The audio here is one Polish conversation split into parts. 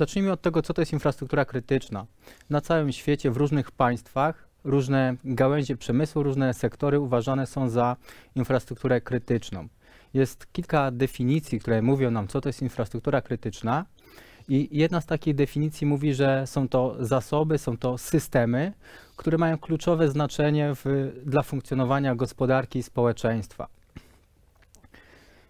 Zacznijmy od tego, co to jest infrastruktura krytyczna. Na całym świecie, w różnych państwach, różne gałęzie przemysłu, różne sektory uważane są za infrastrukturę krytyczną. Jest kilka definicji, które mówią nam, co to jest infrastruktura krytyczna. I jedna z takich definicji mówi, że są to zasoby, są to systemy, które mają kluczowe znaczenie w, dla funkcjonowania gospodarki i społeczeństwa.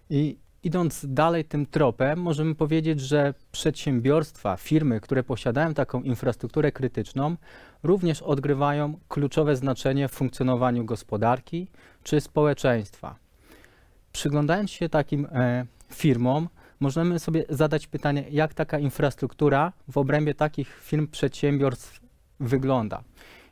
I idąc dalej tym tropem, możemy powiedzieć, że przedsiębiorstwa, firmy, które posiadają taką infrastrukturę krytyczną, również odgrywają kluczowe znaczenie w funkcjonowaniu gospodarki czy społeczeństwa. Przyglądając się takim e, firmom, możemy sobie zadać pytanie, jak taka infrastruktura w obrębie takich firm przedsiębiorstw wygląda.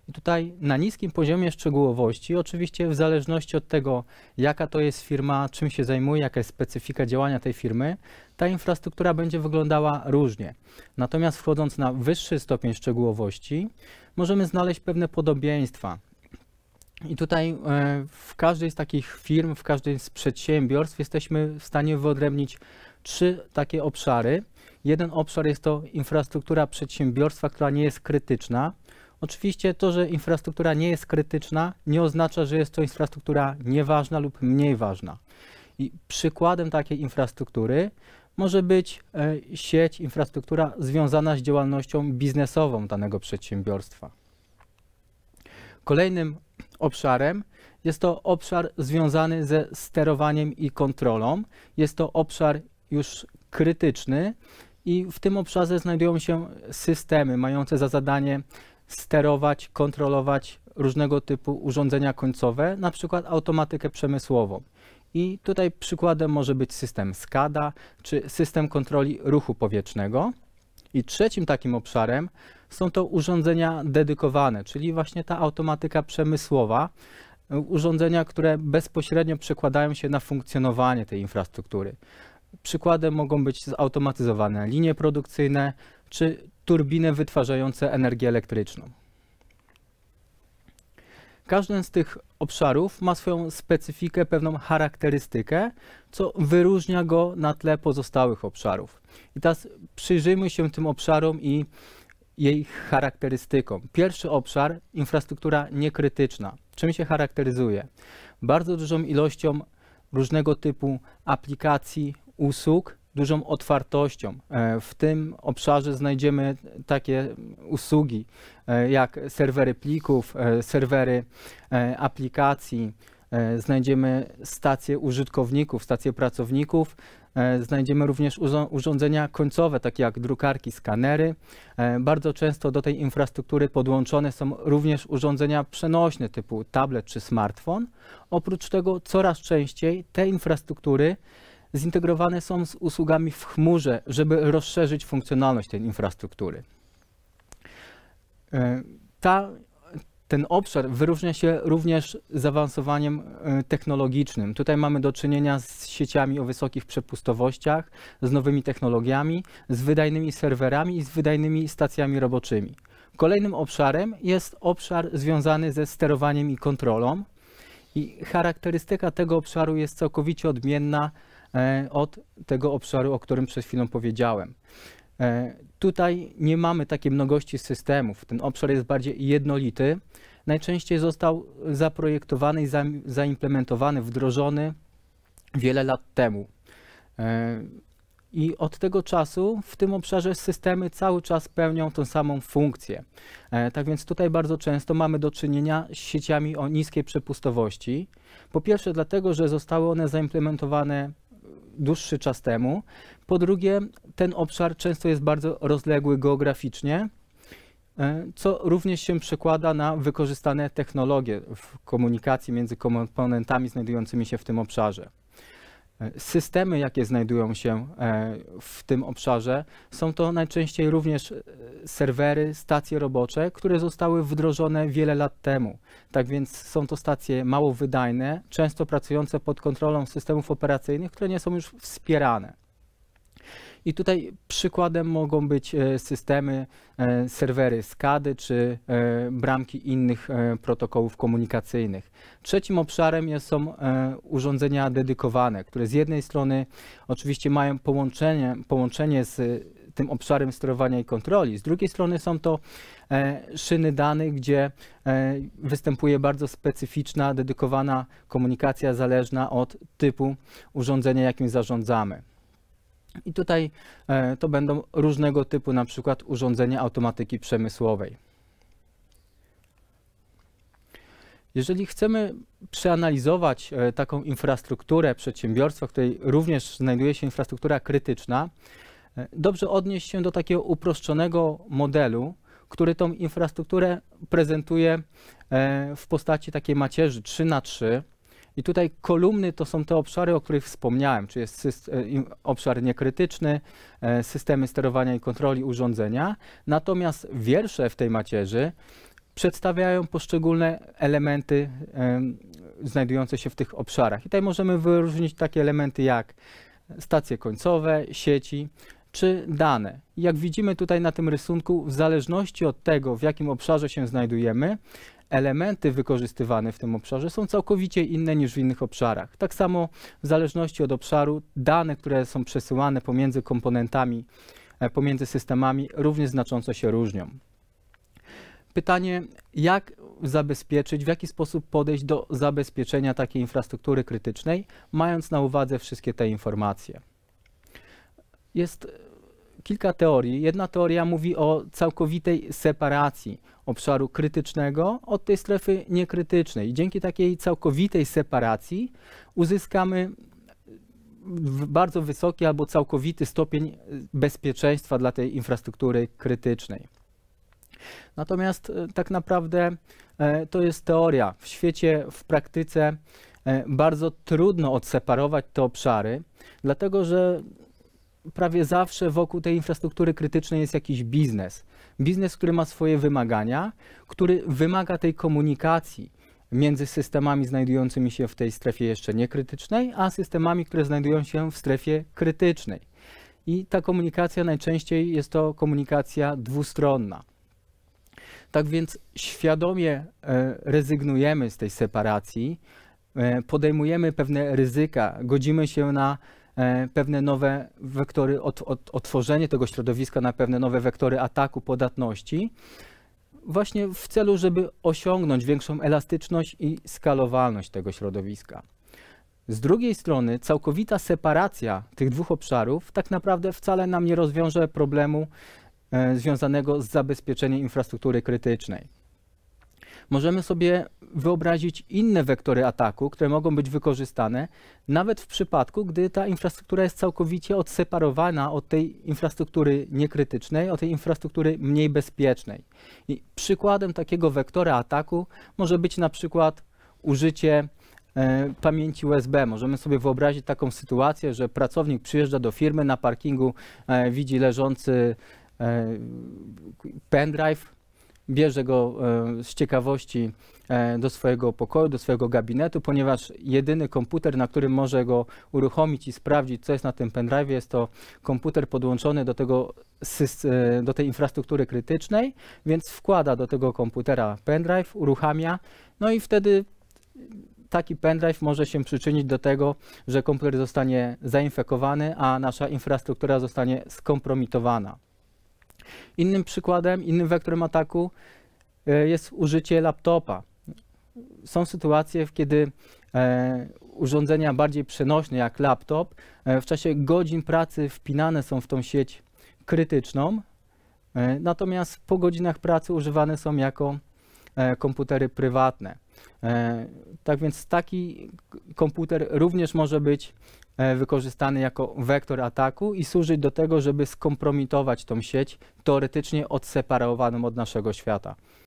I tutaj na niskim poziomie szczegółowości, oczywiście w zależności od tego, jaka to jest firma, czym się zajmuje, jaka jest specyfika działania tej firmy, ta infrastruktura będzie wyglądała różnie. Natomiast wchodząc na wyższy stopień szczegółowości, możemy znaleźć pewne podobieństwa. I tutaj e, w każdej z takich firm, w każdym z przedsiębiorstw jesteśmy w stanie wyodrębnić trzy takie obszary. Jeden obszar jest to infrastruktura przedsiębiorstwa, która nie jest krytyczna, Oczywiście to, że infrastruktura nie jest krytyczna, nie oznacza, że jest to infrastruktura nieważna lub mniej ważna. I przykładem takiej infrastruktury może być e, sieć, infrastruktura związana z działalnością biznesową danego przedsiębiorstwa. Kolejnym obszarem jest to obszar związany ze sterowaniem i kontrolą. Jest to obszar już krytyczny i w tym obszarze znajdują się systemy mające za zadanie sterować, kontrolować różnego typu urządzenia końcowe, na przykład automatykę przemysłową. I tutaj przykładem może być system SCADA czy system kontroli ruchu powietrznego. I trzecim takim obszarem są to urządzenia dedykowane, czyli właśnie ta automatyka przemysłowa, urządzenia, które bezpośrednio przekładają się na funkcjonowanie tej infrastruktury. Przykładem mogą być zautomatyzowane linie produkcyjne czy turbiny wytwarzające energię elektryczną. Każdy z tych obszarów ma swoją specyfikę, pewną charakterystykę, co wyróżnia go na tle pozostałych obszarów. I teraz przyjrzyjmy się tym obszarom i jej charakterystykom. Pierwszy obszar infrastruktura niekrytyczna. Czym się charakteryzuje? Bardzo dużą ilością różnego typu aplikacji, usług, dużą otwartością. E, w tym obszarze znajdziemy takie usługi e, jak serwery plików, e, serwery aplikacji, znajdziemy stacje użytkowników, stacje pracowników, znajdziemy również urządzenia końcowe, takie jak drukarki, skanery. Bardzo często do tej infrastruktury podłączone są również urządzenia przenośne typu tablet czy smartfon. Oprócz tego coraz częściej te infrastruktury zintegrowane są z usługami w chmurze, żeby rozszerzyć funkcjonalność tej infrastruktury. E, ta, ten obszar wyróżnia się również zaawansowaniem e, technologicznym. Tutaj mamy do czynienia z sieciami o wysokich przepustowościach, z nowymi technologiami, z wydajnymi serwerami i z wydajnymi stacjami roboczymi. Kolejnym obszarem jest obszar związany ze sterowaniem i kontrolą. I charakterystyka tego obszaru jest całkowicie odmienna E, od tego obszaru, o którym przed chwilą powiedziałem. E, tutaj nie mamy takiej mnogości systemów. Ten obszar jest bardziej jednolity. Najczęściej został zaprojektowany i zaimplementowany, wdrożony wiele lat temu. E, I od tego czasu w tym obszarze systemy cały czas pełnią tą samą funkcję. Tak więc tutaj bardzo często mamy do czynienia z sieciami o niskiej przepustowości. Po pierwsze, dlatego, że zostały one zaimplementowane dłuższy czas temu. Po drugie, ten obszar często jest bardzo rozległy geograficznie, e, co również się przekłada na wykorzystane technologie w komunikacji między komponentami znajdującymi się w tym obszarze. E, systemy, jakie znajdują się e, w tym obszarze, są to najczęściej również e, serwery, stacje robocze, które zostały wdrożone wiele lat temu. Tak więc są to stacje mało wydajne, często pracujące pod kontrolą systemów operacyjnych, które nie są już wspierane. I tutaj przykładem mogą być e, systemy, e, serwery SCADY czy e, bramki innych protokołów komunikacyjnych. Trzecim obszarem są urządzenia dedykowane, które z jednej strony oczywiście mają połączenie, połączenie z tym obszarem sterowania i kontroli. Z drugiej strony są to szyny danych, gdzie występuje bardzo specyficzna, dedykowana komunikacja zależna od typu urządzenia, jakim zarządzamy. I tutaj e, to będą różnego typu na przykład urządzenia automatyki przemysłowej. Jeżeli chcemy przeanalizować e, taką infrastrukturę przedsiębiorstwa, w której również znajduje się infrastruktura krytyczna, e, dobrze odnieść się do takiego uproszczonego modelu, który tą infrastrukturę prezentuje w postaci takiej macierzy 3 na 3 i tutaj kolumny to są te obszary, o których wspomniałem, czyli jest system, obszar niekrytyczny, e, systemy sterowania i kontroli urządzenia. Natomiast wiersze w tej macierzy przedstawiają poszczególne elementy znajdujące się w tych obszarach. I tutaj możemy wyróżnić takie elementy jak stacje końcowe, sieci czy dane. Jak widzimy tutaj na tym rysunku, w zależności od tego, w jakim obszarze się znajdujemy, elementy wykorzystywane w tym obszarze są całkowicie inne niż w innych obszarach. Tak samo w zależności od obszaru dane, które są przesyłane pomiędzy komponentami, e, pomiędzy systemami również znacząco się różnią. Pytanie, jak zabezpieczyć, w jaki sposób podejść do zabezpieczenia takiej infrastruktury krytycznej, mając na uwadze wszystkie te informacje. Jest kilka teorii. Jedna teoria mówi o całkowitej separacji obszaru krytycznego od tej strefy niekrytycznej. I dzięki takiej całkowitej separacji uzyskamy bardzo wysoki albo całkowity stopień bezpieczeństwa dla tej infrastruktury krytycznej. Natomiast e, tak naprawdę e, to jest teoria. W świecie, w praktyce e, bardzo trudno odseparować te obszary, dlatego że prawie zawsze wokół tej infrastruktury krytycznej jest jakiś biznes. Biznes, który ma swoje wymagania, który wymaga tej komunikacji między systemami znajdującymi się w tej strefie jeszcze niekrytycznej, a systemami, które znajdują się w strefie krytycznej. I ta komunikacja najczęściej jest to komunikacja dwustronna. Tak więc świadomie e, rezygnujemy z tej separacji, e, podejmujemy pewne ryzyka, godzimy się na E, pewne nowe wektory, od ot, otworzenie tego środowiska na pewne nowe wektory ataku, podatności, właśnie w celu, żeby osiągnąć większą elastyczność i skalowalność tego środowiska. Z drugiej strony całkowita separacja tych dwóch obszarów tak naprawdę wcale nam nie rozwiąże problemu e, związanego z zabezpieczeniem infrastruktury krytycznej możemy sobie wyobrazić inne wektory ataku, które mogą być wykorzystane, nawet w przypadku, gdy ta infrastruktura jest całkowicie odseparowana od tej infrastruktury niekrytycznej, od tej infrastruktury mniej bezpiecznej. I przykładem takiego wektora ataku może być na przykład użycie e, pamięci USB. Możemy sobie wyobrazić taką sytuację, że pracownik przyjeżdża do firmy na parkingu, e, widzi leżący e, pendrive, bierze go e, z ciekawości e, do swojego pokoju, do swojego gabinetu, ponieważ jedyny komputer, na którym może go uruchomić i sprawdzić, co jest na tym pendrive, jest to komputer podłączony do, tego, e, do tej infrastruktury krytycznej, więc wkłada do tego komputera pendrive, uruchamia, no i wtedy taki pendrive może się przyczynić do tego, że komputer zostanie zainfekowany, a nasza infrastruktura zostanie skompromitowana. Innym przykładem, innym wektorem ataku e, jest użycie laptopa. Są sytuacje, kiedy e, urządzenia bardziej przenośne jak laptop e, w czasie godzin pracy wpinane są w tą sieć krytyczną, natomiast po godzinach pracy używane są jako komputery prywatne. E, tak więc taki komputer również może być e, wykorzystany jako wektor ataku i służyć do tego, żeby skompromitować tą sieć teoretycznie odseparowaną od naszego świata.